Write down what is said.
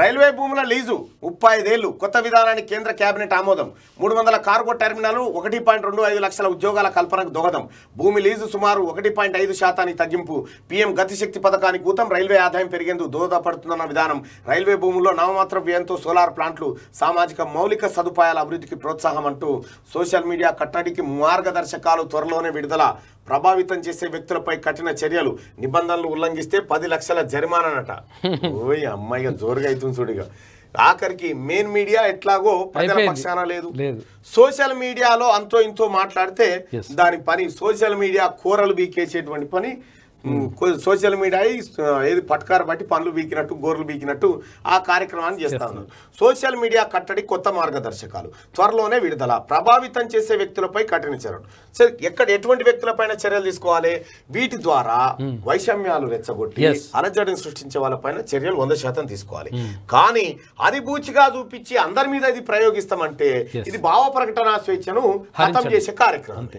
railway భూముల lease ముప్పై ఐదేళ్లు కొత్త విధానానికి కేంద్ర కేబినెట్ ఆమోదం మూడు వందల కార్గో టెర్మినల్ ఒకటి పాయింట్ రెండు ఐదు లక్షల ఉద్యోగాల కల్పనకు దోహదం భూమి లీజు సుమారు ఒకటి పాయింట్ ఐదు శాతానికి తగ్గింపు పీఎం గతిశక్తి పథకానికి కూతం రైల్వే ఆదాయం పెరిగేందుకు దోహదపడుతుందన్న విధానం రైల్వే భూముల్లో నామమాత్ర వ్యయంతో సోలార్ ప్లాంట్లు సామాజిక మౌలిక సదుపాయాల అభివృద్ధికి ప్రోత్సాహం అంటూ సోషల్ మీడియా కట్టడికి మార్గదర్శకాలు త్వరలోనే విడుదల ప్రభావితం చేసే వ్యక్తులపై కఠిన చర్యలు నిబంధనలు ఉల్లంఘిస్తే పది లక్షల జరిమానట ఓయ్ అమ్మాయిగా జోరుగా అవుతుంది చూడిగా ఆఖరికి మెయిన్ మీడియా ఎట్లాగో ప్రజల పక్షాన లేదు సోషల్ మీడియాలో అంతో ఇంతో మాట్లాడితే దాని పని సోషల్ మీడియా కూరలు బీకేసేటువంటి పని సోషల్ మీడియా ఏది పట్కార బట్టి పనులు బీకినట్టు గోర్లు బీకినట్టు ఆ కార్యక్రమాన్ని చేస్తా సోషల్ మీడియా కట్టడి కొత్త మార్గదర్శకాలు త్వరలోనే విడుదల ప్రభావితం చేసే వ్యక్తులపై కఠిన చర్యలు సరే ఎక్కడ ఎటువంటి వ్యక్తులపైన చర్యలు తీసుకోవాలి వీటి ద్వారా వైషమ్యాలు రెచ్చగొట్టి అలజడిని సృష్టించే వాళ్ళపైన చర్యలు వంద శాతం తీసుకోవాలి కానీ అది బూచిగా చూపించి అందరి మీద ఇది ప్రయోగిస్తామంటే ఇది భావ ప్రకటన స్వేచ్ఛను హతం చేసే కార్యక్రమం